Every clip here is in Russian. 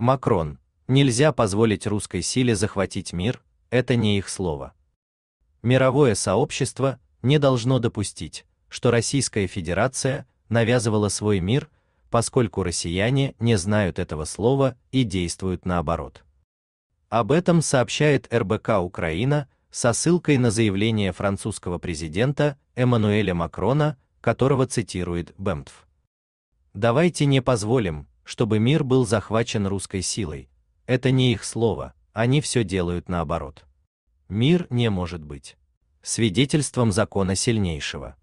Макрон, нельзя позволить русской силе захватить мир, это не их слово. Мировое сообщество не должно допустить, что Российская Федерация навязывала свой мир, поскольку россияне не знают этого слова и действуют наоборот. Об этом сообщает РБК Украина со ссылкой на заявление французского президента Эммануэля Макрона, которого цитирует БЭМТФ. Давайте не позволим, чтобы мир был захвачен русской силой. Это не их слово, они все делают наоборот. Мир не может быть свидетельством закона сильнейшего.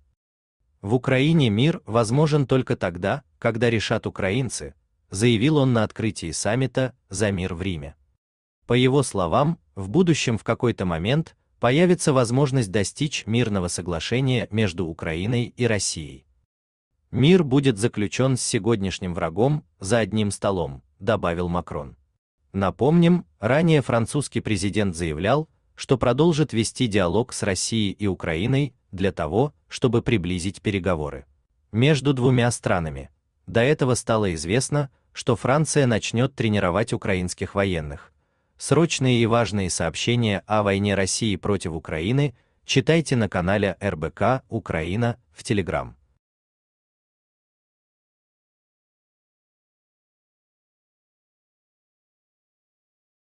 В Украине мир возможен только тогда, когда решат украинцы, заявил он на открытии саммита «За мир в Риме». По его словам, в будущем в какой-то момент появится возможность достичь мирного соглашения между Украиной и Россией. Мир будет заключен с сегодняшним врагом за одним столом, добавил Макрон. Напомним, ранее французский президент заявлял, что продолжит вести диалог с Россией и Украиной для того, чтобы приблизить переговоры между двумя странами. До этого стало известно, что Франция начнет тренировать украинских военных. Срочные и важные сообщения о войне России против Украины читайте на канале РБК Украина в Телеграм.